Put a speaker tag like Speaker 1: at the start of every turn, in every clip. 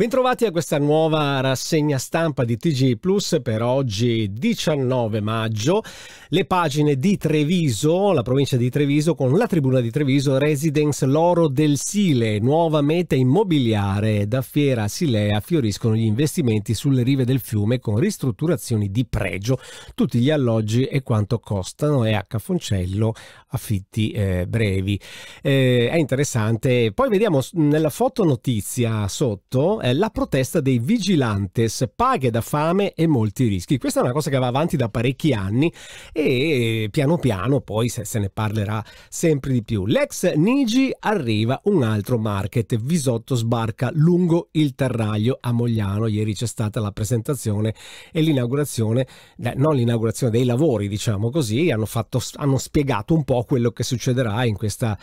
Speaker 1: Bentrovati a questa nuova rassegna stampa di TG Plus per oggi 19 maggio. Le pagine di Treviso, la provincia di Treviso con la tribuna di Treviso Residence Loro del Sile, nuova meta immobiliare da Fiera Silea fioriscono gli investimenti sulle rive del fiume con ristrutturazioni di pregio, tutti gli alloggi e quanto costano e a Caffoncello affitti eh, brevi. Eh, è interessante. Poi vediamo nella fotonotizia sotto eh, eh, la protesta dei vigilantes, paghe da fame e molti rischi. Questa è una cosa che va avanti da parecchi anni e piano piano poi se, se ne parlerà sempre di più. L'ex Nigi arriva un altro market, Visotto sbarca lungo il terraglio a Mogliano, ieri c'è stata la presentazione e l'inaugurazione, eh, non l'inaugurazione dei lavori diciamo così, hanno, fatto, hanno spiegato un po' quello che succederà in questa,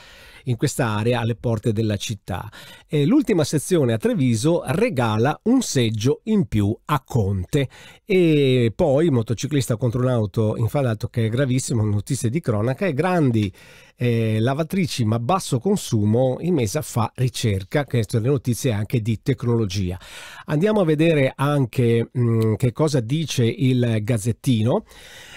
Speaker 1: in questa area alle porte della città. Eh, l'ultima sezione a Treviso regala un seggio in più a Conte. E poi motociclista contro un'auto infadato che è gravissimo, notizie di cronaca, e grandi eh, lavatrici ma basso consumo, Imesa fa ricerca, che sono le notizie anche di tecnologia. Andiamo a vedere anche mh, mm, che cosa dice il Gazzettino.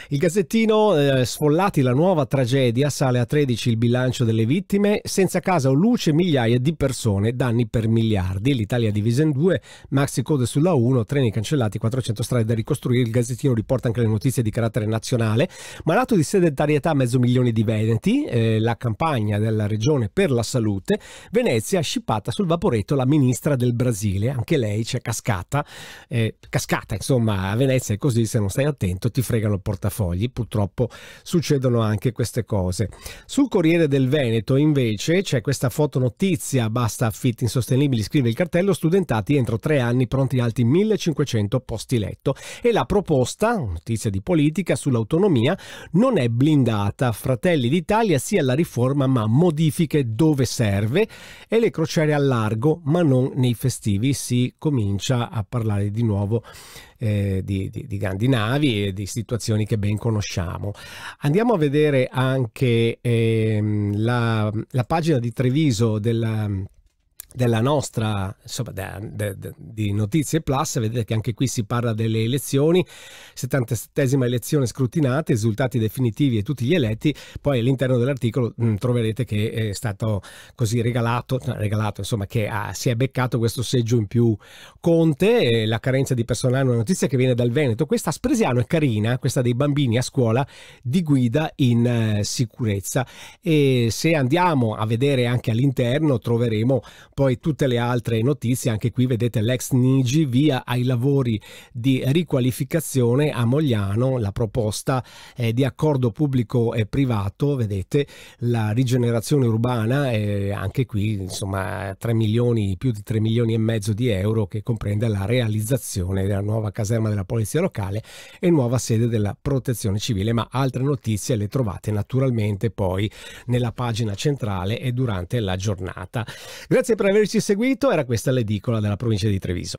Speaker 1: Il Gazzettino, eh, sfollati la nuova tragedia, sale a 13 il bilancio delle vittime, senza casa o luce migliaia di persone, danni per miliardi, l'Italia divisa Risen 2, maxi code sulla 1, treni cancellati, 400 strade da ricostruire, il gazzettino riporta anche le notizie di carattere nazionale, malato di sedentarietà mezzo milione di veneti, eh, la campagna della regione per la salute, Venezia scippata sul vaporetto la ministra del Brasile, anche lei c'è cascata, eh, cascata insomma a Venezia è così, se non stai attento ti fregano il portafogli, purtroppo succedono anche queste cose. Sul Corriere del Veneto invece c'è questa fotonotizia, basta affitti insostenibili, scrive il cartello, studente diventati entro tre anni pronti altri 1500 posti letto e la proposta, notizia di politica, sull'autonomia non è blindata. Fratelli d'Italia sia la riforma ma modifiche dove serve e le crociere al largo ma non nei festivi. Si comincia a parlare di nuovo eh, di, di, di, grandi navi e di situazioni che ben conosciamo. Andiamo a vedere anche ehm, la, la, pagina di Treviso della della nostra insomma, de, de, di Notizie Plus, vedete che anche qui si parla delle elezioni, 77esima elezione scrutinata, risultati definitivi e tutti gli eletti, poi all'interno dell'articolo mh, mm, troverete che è stato così regalato, regalato insomma che ha, si è beccato questo seggio in più Conte, la carenza di personale, una notizia che viene dal Veneto, questa a Spresiano è carina, questa dei bambini a scuola di guida in eh, sicurezza e se andiamo a vedere anche all'interno troveremo poi tutte le altre notizie, anche qui vedete l'ex Nigi via ai lavori di riqualificazione a Mogliano, la proposta eh, di accordo pubblico e privato, vedete la rigenerazione urbana, eh, anche qui insomma 3 milioni, più di 3 milioni e mezzo di euro che comprende la realizzazione della nuova caserma della polizia locale e nuova sede della protezione civile, ma altre notizie le trovate naturalmente poi nella pagina centrale e durante la giornata. Grazie per averci seguito, era questa l'edicola della provincia di Treviso.